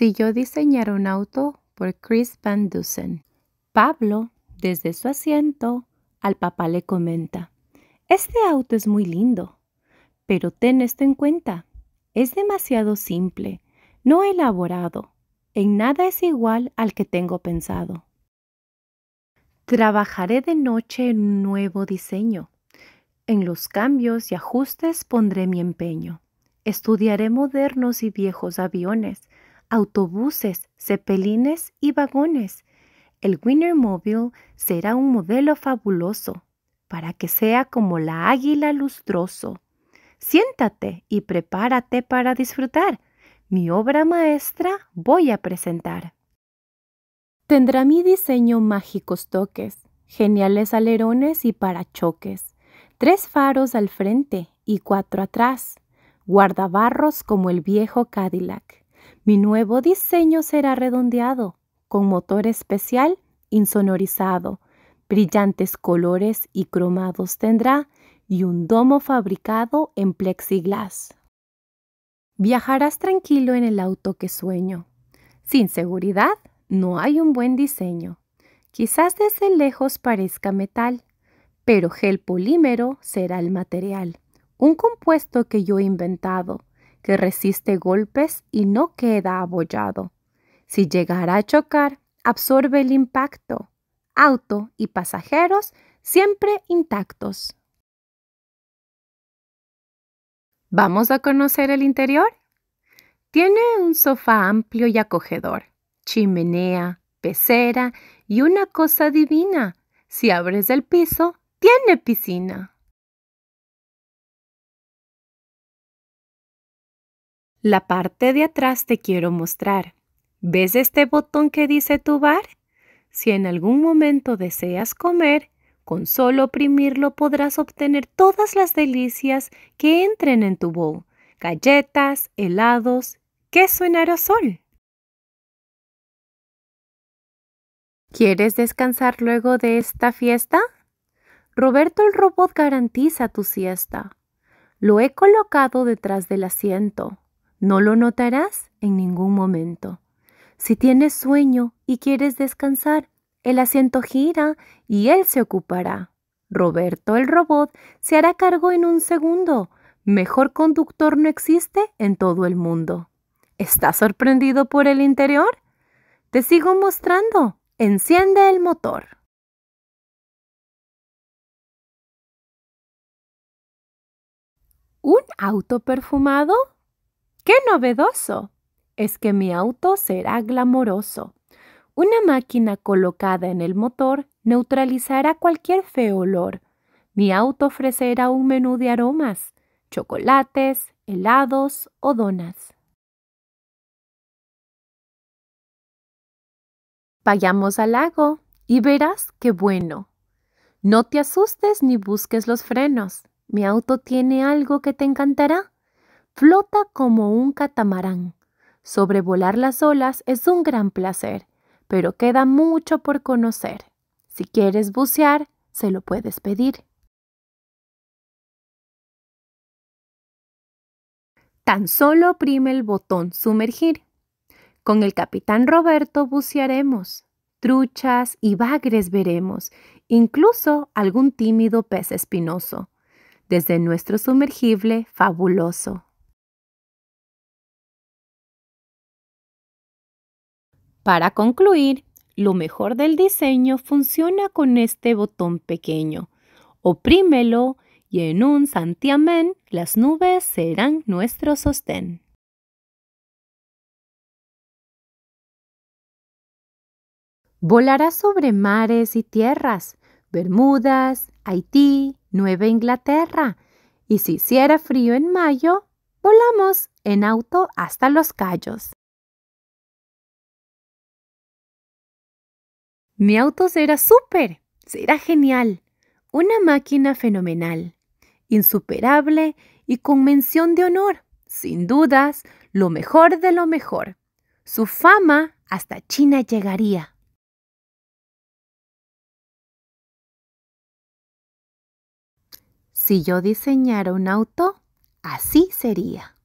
Si yo diseñara un auto por Chris Van Dusen. Pablo, desde su asiento, al papá le comenta, este auto es muy lindo, pero ten esto en cuenta, es demasiado simple, no elaborado, en nada es igual al que tengo pensado. Trabajaré de noche en un nuevo diseño. En los cambios y ajustes pondré mi empeño. Estudiaré modernos y viejos aviones autobuses, cepelines y vagones. El Mobile será un modelo fabuloso para que sea como la águila lustroso. Siéntate y prepárate para disfrutar. Mi obra maestra voy a presentar. Tendrá mi diseño mágicos toques, geniales alerones y parachoques, tres faros al frente y cuatro atrás, guardabarros como el viejo Cadillac mi nuevo diseño será redondeado, con motor especial insonorizado, brillantes colores y cromados tendrá y un domo fabricado en plexiglas. Viajarás tranquilo en el auto que sueño. Sin seguridad no hay un buen diseño. Quizás desde lejos parezca metal, pero gel polímero será el material, un compuesto que yo he inventado que resiste golpes y no queda abollado. Si llegara a chocar, absorbe el impacto. Auto y pasajeros siempre intactos. ¿Vamos a conocer el interior? Tiene un sofá amplio y acogedor, chimenea, pecera y una cosa divina. Si abres el piso, tiene piscina. La parte de atrás te quiero mostrar. ¿Ves este botón que dice tu bar? Si en algún momento deseas comer, con solo oprimirlo podrás obtener todas las delicias que entren en tu bowl. Galletas, helados, queso en aerosol. ¿Quieres descansar luego de esta fiesta? Roberto el robot garantiza tu siesta. Lo he colocado detrás del asiento no lo notarás en ningún momento. Si tienes sueño y quieres descansar, el asiento gira y él se ocupará. Roberto el robot se hará cargo en un segundo. Mejor conductor no existe en todo el mundo. ¿Estás sorprendido por el interior? Te sigo mostrando. Enciende el motor. ¿Un auto perfumado? ¡Qué novedoso! Es que mi auto será glamoroso. Una máquina colocada en el motor neutralizará cualquier feo olor. Mi auto ofrecerá un menú de aromas, chocolates, helados o donas. Vayamos al lago y verás qué bueno. No te asustes ni busques los frenos. Mi auto tiene algo que te encantará. Flota como un catamarán. Sobrevolar las olas es un gran placer, pero queda mucho por conocer. Si quieres bucear, se lo puedes pedir. Tan solo oprime el botón sumergir. Con el capitán Roberto bucearemos, truchas y bagres veremos, incluso algún tímido pez espinoso, desde nuestro sumergible fabuloso. Para concluir, lo mejor del diseño funciona con este botón pequeño. Oprímelo y en un santiamén las nubes serán nuestro sostén. Volará sobre mares y tierras, Bermudas, Haití, Nueva Inglaterra. Y si hiciera frío en mayo, volamos en auto hasta los Cayos. Mi auto será súper, será genial, una máquina fenomenal, insuperable y con mención de honor, sin dudas, lo mejor de lo mejor. Su fama hasta China llegaría. Si yo diseñara un auto, así sería.